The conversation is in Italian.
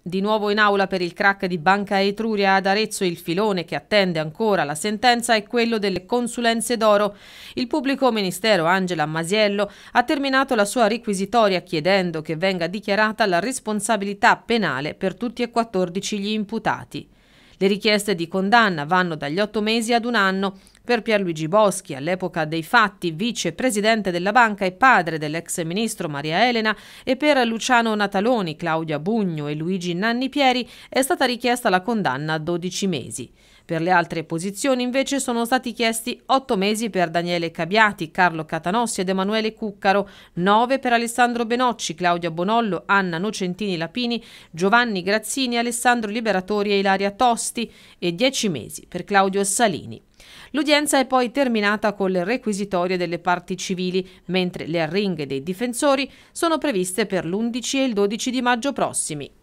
Di nuovo in aula per il crack di Banca Etruria ad Arezzo il filone che attende ancora la sentenza è quello delle consulenze d'oro. Il pubblico ministero Angela Masiello ha terminato la sua requisitoria chiedendo che venga dichiarata la responsabilità penale per tutti e 14 gli imputati. Le richieste di condanna vanno dagli otto mesi ad un anno. Per Pierluigi Boschi, all'epoca dei fatti vicepresidente della banca e padre dell'ex ministro Maria Elena, e per Luciano Nataloni, Claudia Bugno e Luigi Nanni Pieri è stata richiesta la condanna a 12 mesi. Per le altre posizioni invece sono stati chiesti 8 mesi per Daniele Cabiati, Carlo Catanossi ed Emanuele Cuccaro, 9 per Alessandro Benocci, Claudia Bonollo, Anna Nocentini Lapini, Giovanni Grazzini, Alessandro Liberatori e Ilaria Tosti e 10 mesi per Claudio Salini. L'udienza è poi terminata con le requisitorie delle parti civili, mentre le arringhe dei difensori sono previste per l'11 e il 12 di maggio prossimi.